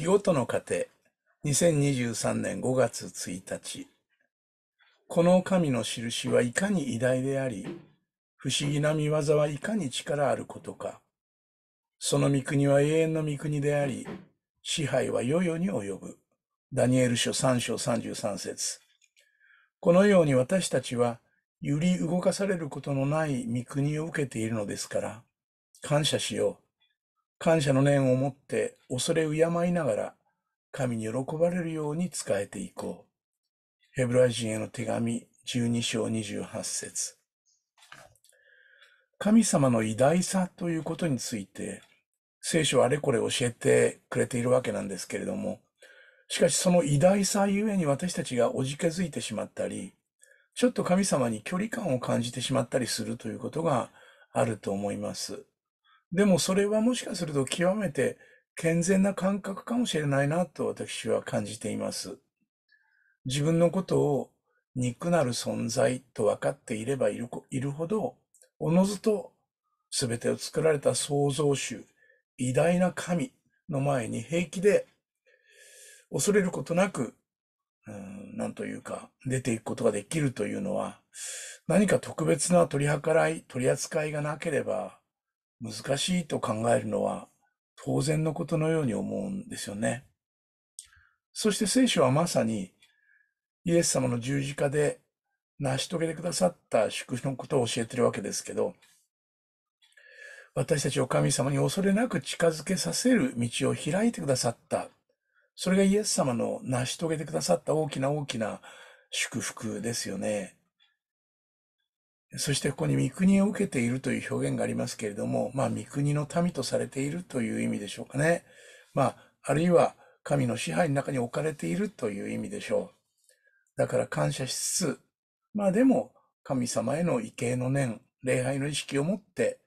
日ごとの家2023年5月1日。この神の印はいかに偉大であり、不思議な見業はいかに力あることか。その御国は永遠の御国であり、支配は世々に及ぶ。ダニエル書3章33節このように私たちは、揺り動かされることのない御国を受けているのですから、感謝しよう。感謝の念を持って恐れ敬いながら神に喜ばれるように仕えていこう。ヘブライ人への手紙12章28節神様の偉大さということについて聖書あれこれ教えてくれているわけなんですけれども、しかしその偉大さゆえに私たちがおじけづいてしまったり、ちょっと神様に距離感を感じてしまったりするということがあると思います。でもそれはもしかすると極めて健全な感覚かもしれないなと私は感じています。自分のことを憎なる存在と分かっていればいるほど、おのずと全てを作られた創造主、偉大な神の前に平気で恐れることなく、何というか出ていくことができるというのは、何か特別な取り計らい、取り扱いがなければ、難しいと考えるのは当然のことのように思うんですよね。そして聖書はまさにイエス様の十字架で成し遂げてくださった祝福のことを教えてるわけですけど、私たちを神様に恐れなく近づけさせる道を開いてくださった。それがイエス様の成し遂げてくださった大きな大きな祝福ですよね。そしてここに御国を受けているという表現がありますけれども、まあ御国の民とされているという意味でしょうかね。まあ、あるいは神の支配の中に置かれているという意味でしょう。だから感謝しつつ、まあでも神様への畏敬の念、礼拝の意識を持って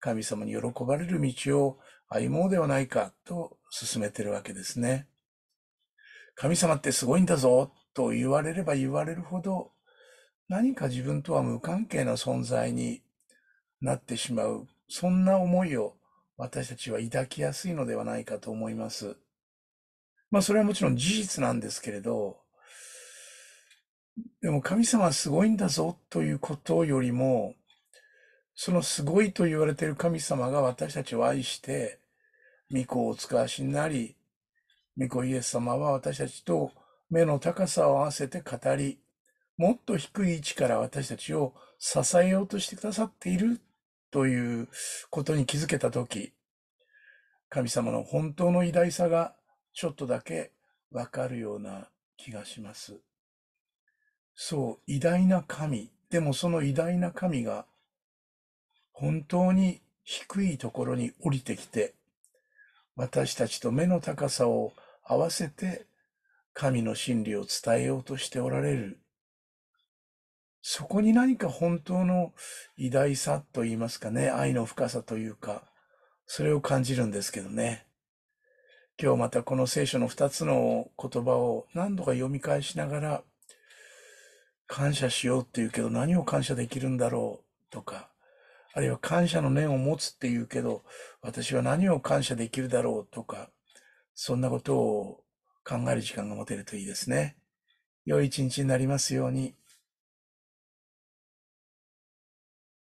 神様に喜ばれる道を歩もうではないかと進めているわけですね。神様ってすごいんだぞと言われれば言われるほど何か自分とは無関係な存在になってしまう、そんな思いを私たちは抱きやすいのではないかと思います。まあそれはもちろん事実なんですけれど、でも神様はすごいんだぞということよりも、そのすごいと言われている神様が私たちを愛して、御子をお使わしになり、御子イエス様は私たちと目の高さを合わせて語り、もっと低い位置から私たちを支えようとしてくださっているということに気づけたとき、神様の本当の偉大さがちょっとだけわかるような気がします。そう、偉大な神。でもその偉大な神が本当に低いところに降りてきて、私たちと目の高さを合わせて神の真理を伝えようとしておられるそこに何か本当の偉大さと言いますかね、愛の深さというか、それを感じるんですけどね。今日またこの聖書の二つの言葉を何度か読み返しながら、感謝しようっていうけど何を感謝できるんだろうとか、あるいは感謝の念を持つっていうけど、私は何を感謝できるだろうとか、そんなことを考える時間が持てるといいですね。良い一日になりますように。